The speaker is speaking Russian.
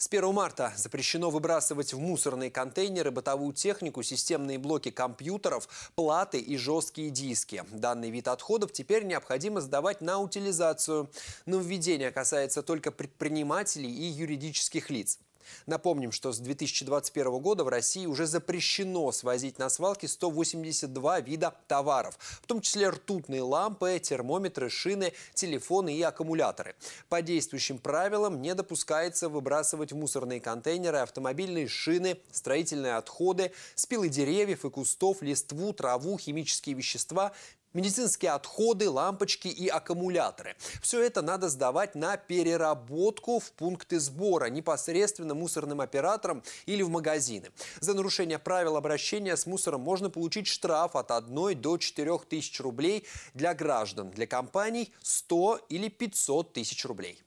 С 1 марта запрещено выбрасывать в мусорные контейнеры бытовую технику, системные блоки компьютеров, платы и жесткие диски. Данный вид отходов теперь необходимо сдавать на утилизацию. Но касается только предпринимателей и юридических лиц. Напомним, что с 2021 года в России уже запрещено свозить на свалки 182 вида товаров, в том числе ртутные лампы, термометры, шины, телефоны и аккумуляторы. По действующим правилам не допускается выбрасывать в мусорные контейнеры автомобильные шины, строительные отходы, спилы деревьев и кустов, листву, траву, химические вещества, Медицинские отходы, лампочки и аккумуляторы. Все это надо сдавать на переработку в пункты сбора, непосредственно мусорным операторам или в магазины. За нарушение правил обращения с мусором можно получить штраф от 1 до 4 тысяч рублей для граждан, для компаний 100 или 500 тысяч рублей.